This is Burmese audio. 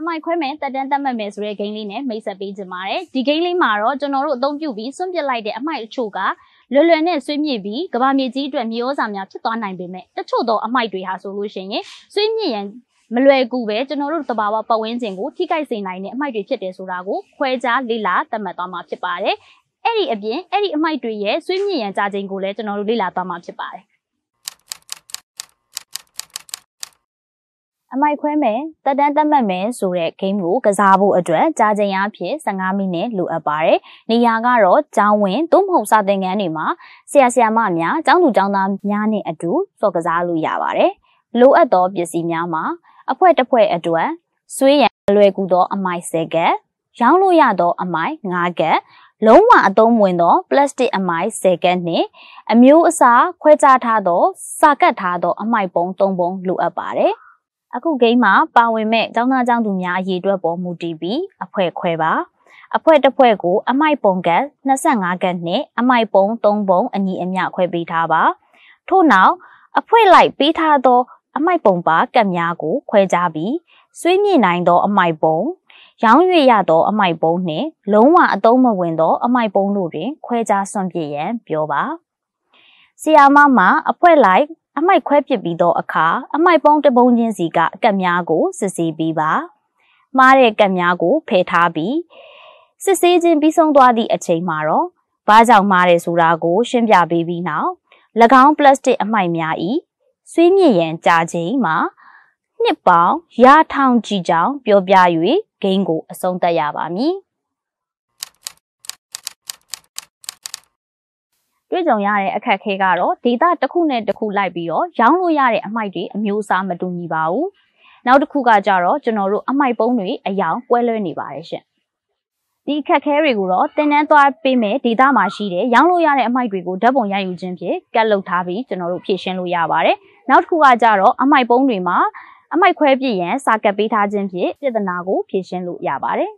အမိုက်ခွဲမယ်တက်တန်းတက်မှတ်မယ်ဆိုတဲ့ဂိမ်းလေးနဲ့မိတ်ဆက်ပေးကြပါမယ်ဒီဂိမ်းလေးမှာတော့ကျွန်တော်တို့အသုံးပြုပြီးစွန့်ပစ်လိုက်တဲ့အမိုက်အချို့ကလွယ်လွယ်နဲ့ဆွေးမြေ့ပြီးကဘာမြေကြီးအတွက်မျိုးစာများဖြစ်သွားနိုင်ပေမဲ့တချို့သောအမိုက်တွေဟာဆိုလို့ရှိရင်ဆွေးမြေ့ရန်မလွယ်ကူပဲကျွန်တော်တို့တဘာဝပတ်ဝန်းကျင်ကိုထိခိုက်စေနိုင်တဲ့အမိုက်တွေဖြစ်တယ်ဆိုတာကိုခွဲခြားလေ့လာသတ်မှတ်သွားမှာဖြစ်ပါတယ်အဲ့ဒီအပြင်အဲ့ဒီအမိုက်တွေရဲ့ဆွေးမြေ့ရန်ကြာချိန်ကိုလည်းကျွန်တော်တို့လေ့လာသွားမှာဖြစ်ပါတယ်အမိုက်ခွဲမယ်တက်တန်းတက်မှတ်မယ်ဆိုတဲ့ game ကိုကစားဖို့အတွက်ကြာချိန်အားဖြင့်15မိနစ်လိုအပ်ပါတယ်။နေရာကတော့ကျောင်းဝင်သို့မဟုတ်စာသင်ခန်းတွေမှာဆရာဆရာမများကျောင်းသူကျောင်းသားများနဲ့အတူစော်ကစားလို့ရပါတယ်။လိုအပ်သောပစ္စည်းများမှာ အဖွဲတစ်ဖွဲအတွက်ဆွေးရန်လွယ်ကူသောအမိုက်10ကက်ရောင်းလို့ရသောအမိုက်9ကက်လုံးဝအသုံးဝင်သောပလတ်စတစ်အမိုက်10ကက်နှင့်အမျိုးအစားခွဲခြားထားသောစာကတ်ထားသောအမိုက်ပုံ3ပုံလိုအပ်ပါတယ်။အခုဂိမ်းမှာပါဝင်မဲ့ចောင်းသားចောင်းသူများအရေးအတွက်ပေါ်မူတည်ပြီးအဖွဲခွဲပါအဖွဲတစ်ဖွဲကို အမိုက်ပုံက25ကတ်နဲ့အမိုက်ပုံ3ပုံအညီအမျှခွဲပေးထားပါထို့နောက်အဖွဲလိုက်ပေးထားသောအမိုက်ပုံပါကတ်များကိုခွဲခြားပြီးဆွေးမြင့်နိုင်သော အမိုက်ပုံရောင်းရွေရသောအမိုက်ပုံနှင့်လုံးဝအသုံးမဝင်သော အမိုက်ပုံတို့တွင်ခွဲခြားဆွန့်ပြစ်ရန်ပြောပါဆီယာမမှာအဖွဲလိုက်အမိုက်ခွဲပစ်ပြီးသောအခါအမိုက်ပုံးတပုံးချင်းစီကအကက်များကိုစစ်ဆေးပြီးပါမှားတဲ့ကက်များကိုဖယ်ထားပြီးစစ်ဆေးခြင်းပြီးဆုံးသွားသည့်အချိန်မှာတော့ဘာကြောင့်မှားတယ်ဆိုတာကိုရှင်းပြပေးပြီးနောက်၎င်းပလတ်စတစ်အမိုက်များ၏ဆွေးမြင့်ရန်ကြာချိန်မှာနှစ်ပေါင်းရာထောင်ကြီးကြောင်ပြောပြ၍ဂိမ်းကိုအဆုံးသတ်ရပါမည်။တွေ့ကြုံရတဲ့အခက်အခဲကတော့ဒေတာတစ်ခုနဲ့တစ်ခုလိုက်ပြီးတော့ရောင်းလို့ရတဲ့အမိုက်တွေအမျိုးအစားမတူညီပါဘူးနောက်တစ်ခုကကြတော့ကျွန်တော်တို့အမိုက်ပုံးတွေအယောင်ကွဲလွဲနေပါတယ်ရှင်ဒီအခက်ခဲတွေကိုတော့တင်နန်းသွားပေးမယ်ဒေတာမှာရှိတယ်ရောင်းလို့ရတဲ့အမိုက်တွေကိုဓာတ်ပုံရိုက်ယူခြင်းဖြင့်ကတ်လုပ်ထားပြီးကျွန်တော်တို့ဖြည့်ရှင်းလို့ရပါတယ်နောက်တစ်ခုကကြတော့အမိုက်ပုံးတွေမှာအမိုက်ခွဲပြည့်ရန်စာကတ်ပေးထားခြင်းဖြင့်ပြဿနာကိုဖြေရှင်းလို့ရပါတယ်